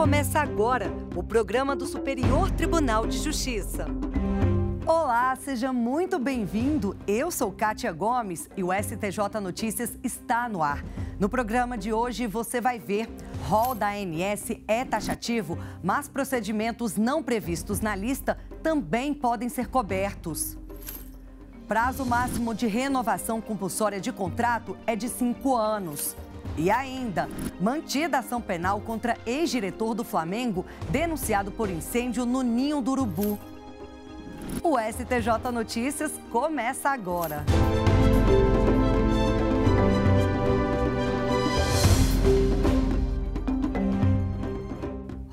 começa agora o programa do Superior Tribunal de Justiça. Olá, seja muito bem-vindo. Eu sou Kátia Gomes e o STJ Notícias está no ar. No programa de hoje você vai ver: rol da ANS é taxativo, mas procedimentos não previstos na lista também podem ser cobertos. Prazo máximo de renovação compulsória de contrato é de cinco anos. E ainda, mantida ação penal contra ex-diretor do Flamengo, denunciado por incêndio no Ninho do Urubu. O STJ Notícias começa agora.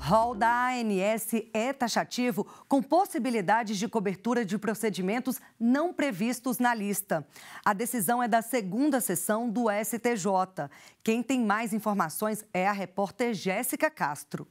rol da ANS é taxativo com possibilidades de cobertura de procedimentos não previstos na lista. A decisão é da segunda sessão do STJ. Quem tem mais informações é a repórter Jéssica Castro.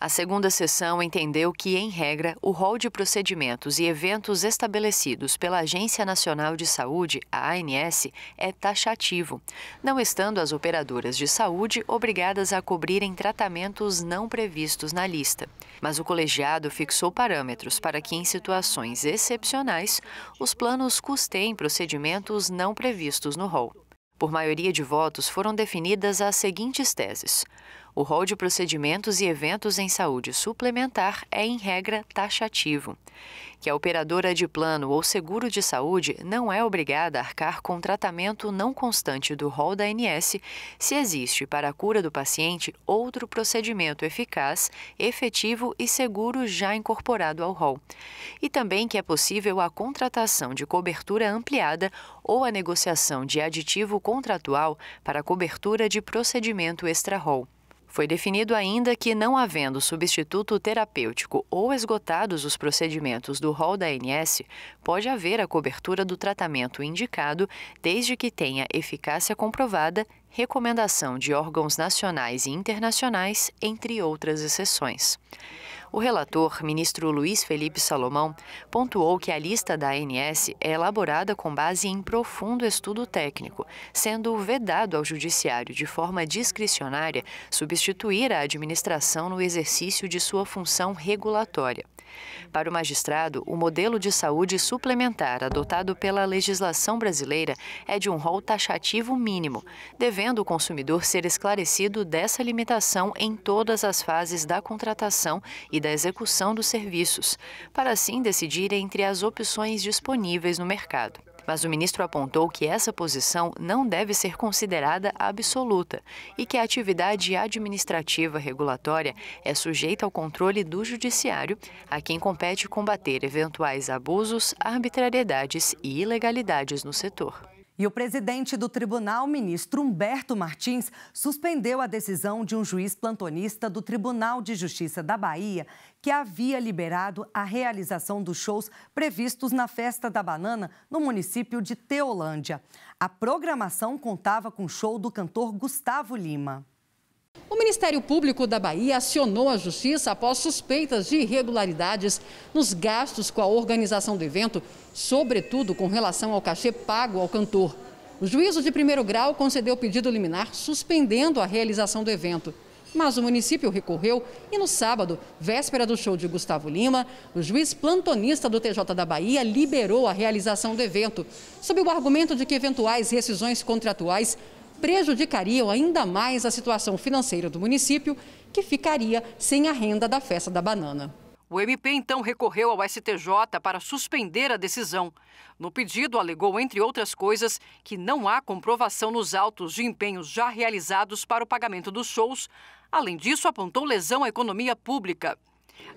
A segunda sessão entendeu que, em regra, o rol de procedimentos e eventos estabelecidos pela Agência Nacional de Saúde, a ANS, é taxativo, não estando as operadoras de saúde obrigadas a cobrirem tratamentos não previstos na lista. Mas o colegiado fixou parâmetros para que, em situações excepcionais, os planos custeiem procedimentos não previstos no rol. Por maioria de votos foram definidas as seguintes teses o rol de procedimentos e eventos em saúde suplementar é, em regra, taxativo. Que a operadora de plano ou seguro de saúde não é obrigada a arcar com tratamento não constante do rol da ANS se existe para a cura do paciente outro procedimento eficaz, efetivo e seguro já incorporado ao rol. E também que é possível a contratação de cobertura ampliada ou a negociação de aditivo contratual para cobertura de procedimento extra-rol. Foi definido ainda que, não havendo substituto terapêutico ou esgotados os procedimentos do rol da ANS, pode haver a cobertura do tratamento indicado, desde que tenha eficácia comprovada, recomendação de órgãos nacionais e internacionais, entre outras exceções. O relator, ministro Luiz Felipe Salomão, pontuou que a lista da ANS é elaborada com base em profundo estudo técnico, sendo vedado ao judiciário de forma discricionária substituir a administração no exercício de sua função regulatória. Para o magistrado, o modelo de saúde suplementar adotado pela legislação brasileira é de um rol taxativo mínimo, devendo o consumidor ser esclarecido dessa limitação em todas as fases da contratação e e da execução dos serviços, para assim decidir entre as opções disponíveis no mercado. Mas o ministro apontou que essa posição não deve ser considerada absoluta e que a atividade administrativa regulatória é sujeita ao controle do Judiciário, a quem compete combater eventuais abusos, arbitrariedades e ilegalidades no setor. E o presidente do tribunal, ministro Humberto Martins, suspendeu a decisão de um juiz plantonista do Tribunal de Justiça da Bahia, que havia liberado a realização dos shows previstos na Festa da Banana, no município de Teolândia. A programação contava com o show do cantor Gustavo Lima. Ministério Público da Bahia acionou a Justiça após suspeitas de irregularidades nos gastos com a organização do evento, sobretudo com relação ao cachê pago ao cantor. O juízo de primeiro grau concedeu pedido liminar suspendendo a realização do evento. Mas o município recorreu e no sábado, véspera do show de Gustavo Lima, o juiz plantonista do TJ da Bahia liberou a realização do evento, sob o argumento de que eventuais rescisões contratuais prejudicariam ainda mais a situação financeira do município, que ficaria sem a renda da festa da banana. O MP então recorreu ao STJ para suspender a decisão. No pedido, alegou, entre outras coisas, que não há comprovação nos autos de empenhos já realizados para o pagamento dos shows. Além disso, apontou lesão à economia pública.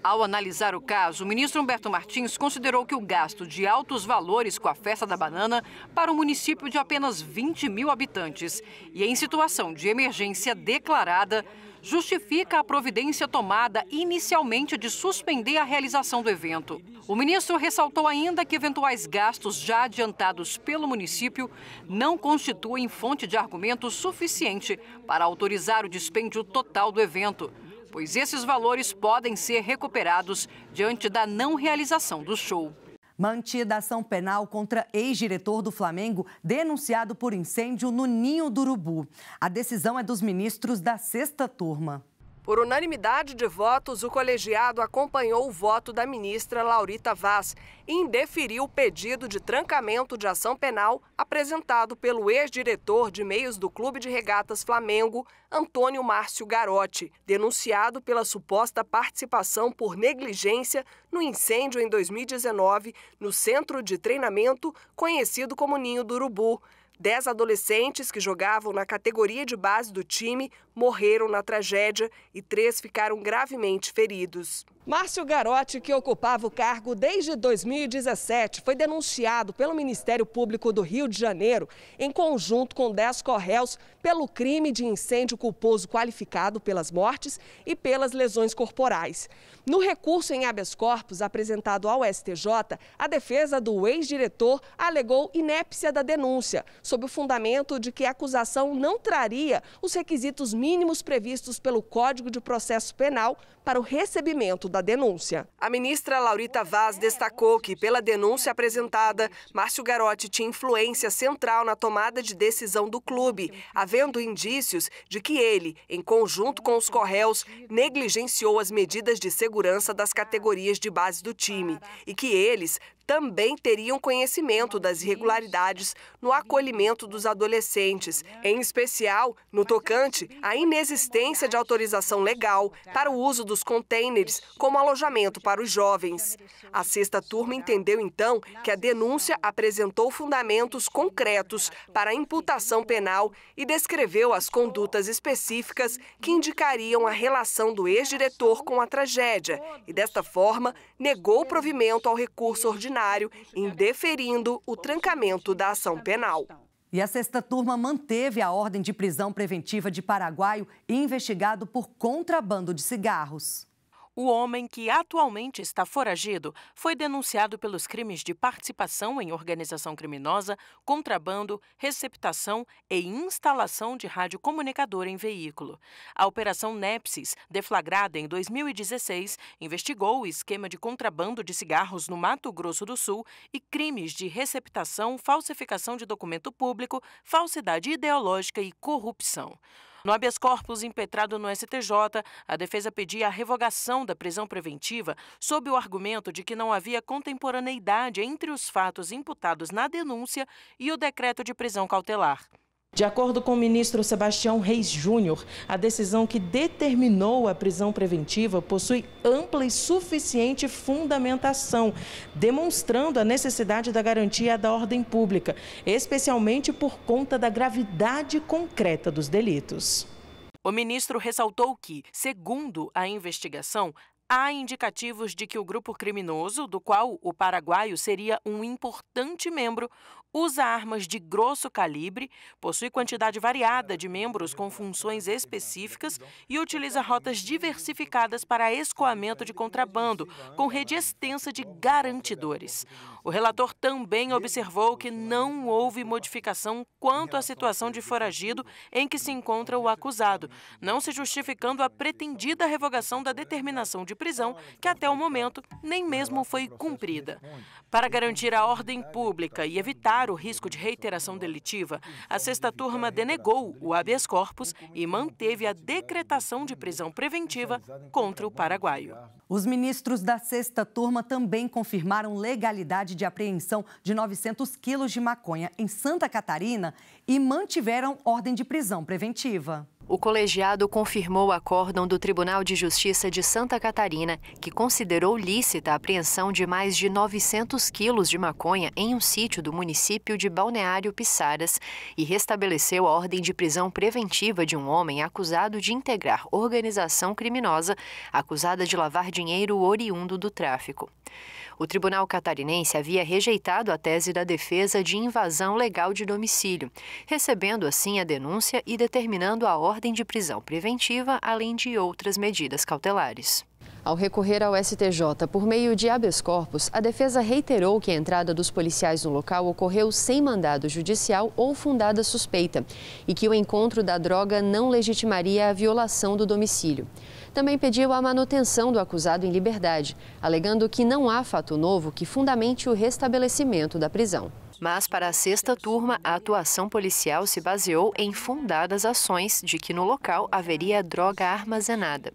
Ao analisar o caso, o ministro Humberto Martins considerou que o gasto de altos valores com a festa da banana para um município de apenas 20 mil habitantes e em situação de emergência declarada justifica a providência tomada inicialmente de suspender a realização do evento. O ministro ressaltou ainda que eventuais gastos já adiantados pelo município não constituem fonte de argumento suficiente para autorizar o dispêndio total do evento, pois esses valores podem ser recuperados diante da não realização do show. Mantida ação penal contra ex-diretor do Flamengo, denunciado por incêndio no Ninho do Urubu. A decisão é dos ministros da sexta turma. Por unanimidade de votos, o colegiado acompanhou o voto da ministra Laurita Vaz e indeferiu o pedido de trancamento de ação penal apresentado pelo ex-diretor de meios do Clube de Regatas Flamengo, Antônio Márcio Garotti, denunciado pela suposta participação por negligência no incêndio em 2019 no centro de treinamento conhecido como Ninho do Urubu. Dez adolescentes que jogavam na categoria de base do time morreram na tragédia e três ficaram gravemente feridos. Márcio Garotti, que ocupava o cargo desde 2017, foi denunciado pelo Ministério Público do Rio de Janeiro, em conjunto com 10 corréus, pelo crime de incêndio culposo qualificado pelas mortes e pelas lesões corporais. No recurso em habeas corpus apresentado ao STJ, a defesa do ex-diretor alegou inépcia da denúncia, sob o fundamento de que a acusação não traria os requisitos mínimos previstos pelo Código de Processo Penal para o recebimento da pela denúncia. A ministra Laurita Vaz destacou que, pela denúncia apresentada, Márcio Garotti tinha influência central na tomada de decisão do clube, havendo indícios de que ele, em conjunto com os Correios, negligenciou as medidas de segurança das categorias de base do time e que eles também teriam conhecimento das irregularidades no acolhimento dos adolescentes, em especial no tocante à inexistência de autorização legal para o uso dos contêineres como alojamento para os jovens. A sexta turma entendeu então que a denúncia apresentou fundamentos concretos para a imputação penal e descreveu as condutas específicas que indicariam a relação do ex-diretor com a tragédia e, desta forma, negou provimento ao recurso ordinário Ordinário, indeferindo o trancamento da ação penal. E a sexta turma manteve a ordem de prisão preventiva de paraguaio investigado por contrabando de cigarros. O homem, que atualmente está foragido, foi denunciado pelos crimes de participação em organização criminosa, contrabando, receptação e instalação de radiocomunicador em veículo. A Operação Nepsis, deflagrada em 2016, investigou o esquema de contrabando de cigarros no Mato Grosso do Sul e crimes de receptação, falsificação de documento público, falsidade ideológica e corrupção. No habeas corpus impetrado no STJ, a defesa pedia a revogação da prisão preventiva sob o argumento de que não havia contemporaneidade entre os fatos imputados na denúncia e o decreto de prisão cautelar. De acordo com o ministro Sebastião Reis Júnior, a decisão que determinou a prisão preventiva possui ampla e suficiente fundamentação, demonstrando a necessidade da garantia da ordem pública, especialmente por conta da gravidade concreta dos delitos. O ministro ressaltou que, segundo a investigação, há indicativos de que o grupo criminoso, do qual o paraguaio seria um importante membro, usa armas de grosso calibre, possui quantidade variada de membros com funções específicas e utiliza rotas diversificadas para escoamento de contrabando, com rede extensa de garantidores. O relator também observou que não houve modificação quanto à situação de foragido em que se encontra o acusado, não se justificando a pretendida revogação da determinação de prisão, que até o momento nem mesmo foi cumprida. Para garantir a ordem pública e evitar o risco de reiteração delitiva, a sexta turma denegou o habeas corpus e manteve a decretação de prisão preventiva contra o paraguaio. Os ministros da sexta turma também confirmaram legalidade de apreensão de 900 quilos de maconha em Santa Catarina e mantiveram ordem de prisão preventiva. O colegiado confirmou o acórdão do Tribunal de Justiça de Santa Catarina, que considerou lícita a apreensão de mais de 900 quilos de maconha em um sítio do município de Balneário Pissaras e restabeleceu a ordem de prisão preventiva de um homem acusado de integrar organização criminosa acusada de lavar dinheiro oriundo do tráfico. O tribunal catarinense havia rejeitado a tese da defesa de invasão legal de domicílio, recebendo assim a denúncia e determinando a ordem de prisão preventiva, além de outras medidas cautelares. Ao recorrer ao STJ por meio de habeas corpus, a defesa reiterou que a entrada dos policiais no local ocorreu sem mandado judicial ou fundada suspeita e que o encontro da droga não legitimaria a violação do domicílio. Também pediu a manutenção do acusado em liberdade, alegando que não há fato novo que fundamente o restabelecimento da prisão. Mas para a sexta turma, a atuação policial se baseou em fundadas ações de que no local haveria droga armazenada.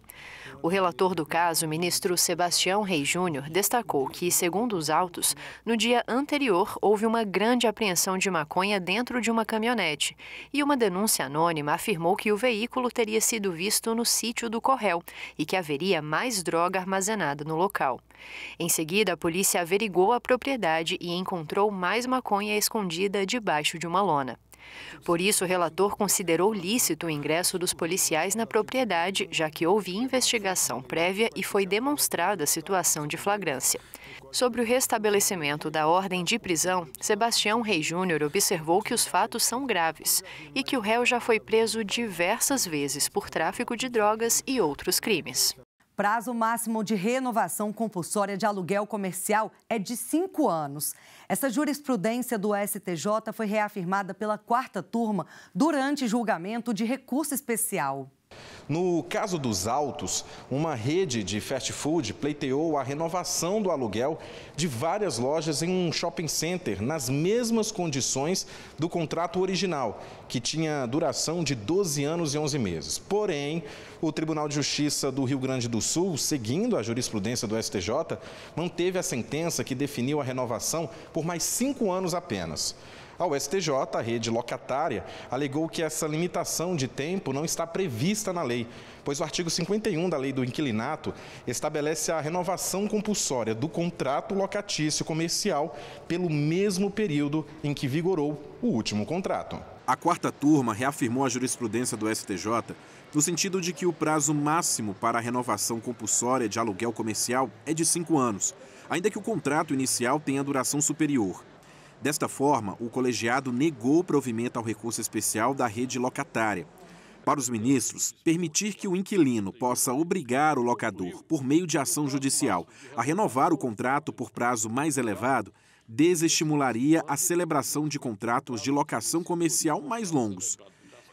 O relator do caso, ministro Sebastião Rei Júnior, destacou que, segundo os autos, no dia anterior houve uma grande apreensão de maconha dentro de uma caminhonete e uma denúncia anônima afirmou que o veículo teria sido visto no sítio do Correl e que haveria mais droga armazenada no local. Em seguida, a polícia averigou a propriedade e encontrou mais maconha escondida debaixo de uma lona. Por isso, o relator considerou lícito o ingresso dos policiais na propriedade, já que houve investigação prévia e foi demonstrada a situação de flagrância. Sobre o restabelecimento da ordem de prisão, Sebastião Rei Júnior observou que os fatos são graves e que o réu já foi preso diversas vezes por tráfico de drogas e outros crimes. Prazo máximo de renovação compulsória de aluguel comercial é de cinco anos. Essa jurisprudência do STJ foi reafirmada pela quarta turma durante julgamento de recurso especial. No caso dos autos, uma rede de fast food pleiteou a renovação do aluguel de várias lojas em um shopping center nas mesmas condições do contrato original, que tinha duração de 12 anos e 11 meses. Porém, o Tribunal de Justiça do Rio Grande do Sul, seguindo a jurisprudência do STJ, manteve a sentença que definiu a renovação por mais cinco anos apenas. Ao STJ, a rede locatária alegou que essa limitação de tempo não está prevista na lei, pois o artigo 51 da Lei do Inquilinato estabelece a renovação compulsória do contrato locatício comercial pelo mesmo período em que vigorou o último contrato. A quarta turma reafirmou a jurisprudência do STJ no sentido de que o prazo máximo para a renovação compulsória de aluguel comercial é de cinco anos, ainda que o contrato inicial tenha duração superior. Desta forma, o colegiado negou o provimento ao recurso especial da rede locatária. Para os ministros, permitir que o inquilino possa obrigar o locador, por meio de ação judicial, a renovar o contrato por prazo mais elevado, desestimularia a celebração de contratos de locação comercial mais longos.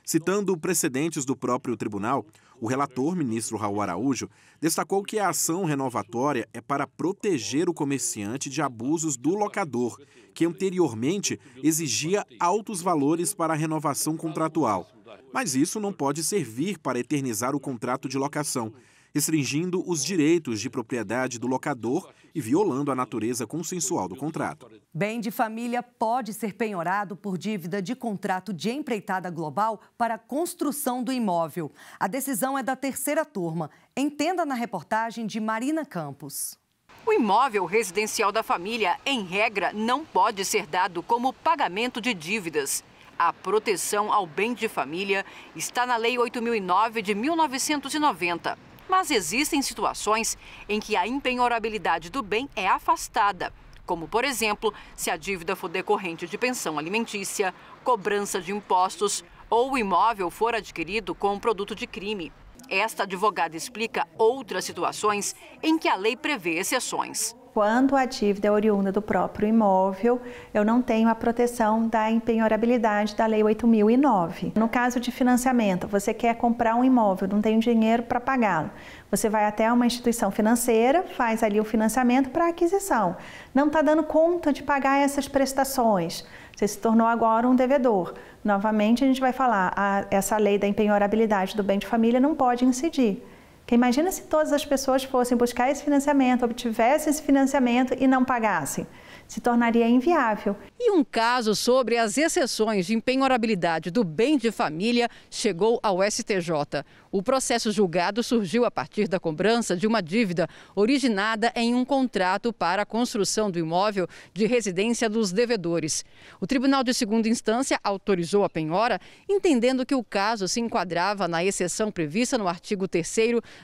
Citando precedentes do próprio tribunal, o relator, ministro Raul Araújo, destacou que a ação renovatória é para proteger o comerciante de abusos do locador, que anteriormente exigia altos valores para a renovação contratual. Mas isso não pode servir para eternizar o contrato de locação, restringindo os direitos de propriedade do locador e violando a natureza consensual do contrato. Bem de família pode ser penhorado por dívida de contrato de empreitada global para a construção do imóvel. A decisão é da terceira turma. Entenda na reportagem de Marina Campos. O imóvel residencial da família, em regra, não pode ser dado como pagamento de dívidas. A proteção ao bem de família está na Lei 8009 de 1990. Mas existem situações em que a impenhorabilidade do bem é afastada, como, por exemplo, se a dívida for decorrente de pensão alimentícia, cobrança de impostos ou o imóvel for adquirido com produto de crime. Esta advogada explica outras situações em que a lei prevê exceções quando a dívida é oriunda do próprio imóvel, eu não tenho a proteção da empenhorabilidade da Lei 8009. No caso de financiamento, você quer comprar um imóvel, não tem dinheiro para pagá-lo. Você vai até uma instituição financeira, faz ali o financiamento para aquisição. Não está dando conta de pagar essas prestações. Você se tornou agora um devedor. Novamente, a gente vai falar, a, essa lei da empenhorabilidade do bem de família não pode incidir porque imagina se todas as pessoas fossem buscar esse financiamento, obtivessem esse financiamento e não pagassem se tornaria inviável. E um caso sobre as exceções de empenhorabilidade do bem de família chegou ao STJ. O processo julgado surgiu a partir da cobrança de uma dívida originada em um contrato para a construção do imóvel de residência dos devedores. O Tribunal de Segunda Instância autorizou a penhora, entendendo que o caso se enquadrava na exceção prevista no artigo 3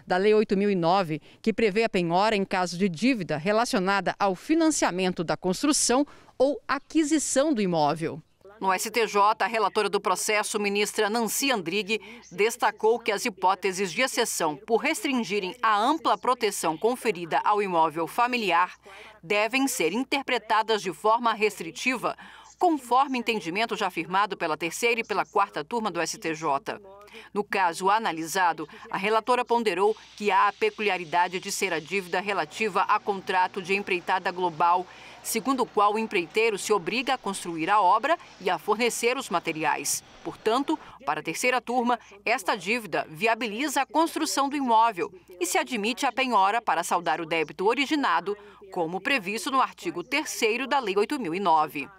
da Lei 8009, que prevê a penhora em caso de dívida relacionada ao financiamento da construção construção ou aquisição do imóvel. No STJ, a relatora do processo, ministra Nancy Andrighi, destacou que as hipóteses de exceção por restringirem a ampla proteção conferida ao imóvel familiar devem ser interpretadas de forma restritiva conforme entendimento já firmado pela terceira e pela quarta turma do STJ. No caso analisado, a relatora ponderou que há a peculiaridade de ser a dívida relativa a contrato de empreitada global, segundo o qual o empreiteiro se obriga a construir a obra e a fornecer os materiais. Portanto, para a terceira turma, esta dívida viabiliza a construção do imóvel e se admite a penhora para saldar o débito originado, como previsto no artigo 3 da Lei 8009.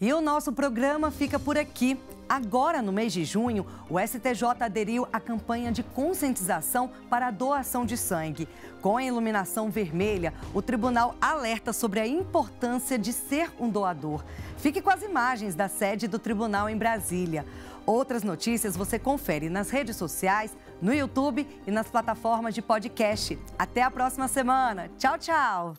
E o nosso programa fica por aqui. Agora, no mês de junho, o STJ aderiu à campanha de conscientização para a doação de sangue. Com a iluminação vermelha, o tribunal alerta sobre a importância de ser um doador. Fique com as imagens da sede do tribunal em Brasília. Outras notícias você confere nas redes sociais, no YouTube e nas plataformas de podcast. Até a próxima semana. Tchau, tchau.